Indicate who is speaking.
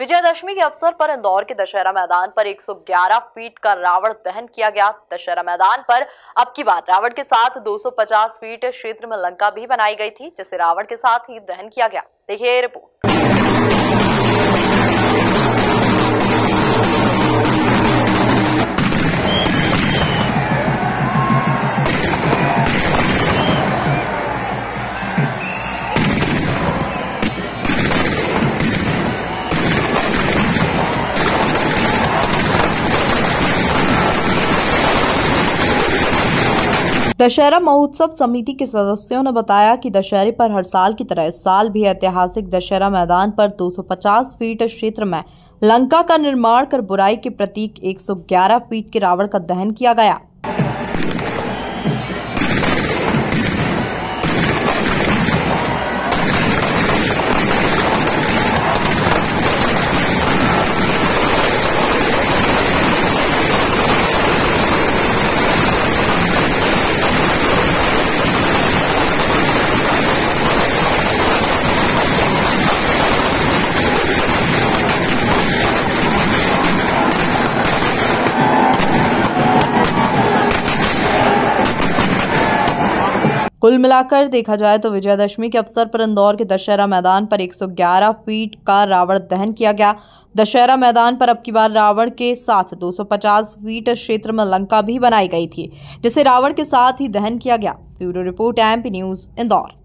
Speaker 1: विजयदशमी के अवसर पर इंदौर के दशहरा मैदान पर 111 फीट का रावण दहन किया गया दशहरा मैदान पर अब की बार रावण के साथ 250 फीट क्षेत्र में लंका भी बनाई गई थी जिसे रावण के साथ ही दहन किया गया देखिए रिपोर्ट
Speaker 2: दशहरा महोत्सव समिति के सदस्यों ने बताया कि दशहरे पर हर साल की तरह इस साल भी ऐतिहासिक दशहरा मैदान पर 250 फीट क्षेत्र में लंका का निर्माण कर बुराई के प्रतीक 111 फीट के रावण का दहन किया गया कुल मिलाकर देखा जाए तो विजयदशमी के अवसर पर इंदौर के दशहरा मैदान पर 111 फीट का रावण दहन किया गया दशहरा मैदान पर अब की बार रावण के साथ 250 फीट क्षेत्र में लंका भी बनाई गई थी जिसे रावण के साथ ही दहन किया गया bureau report MP news Indore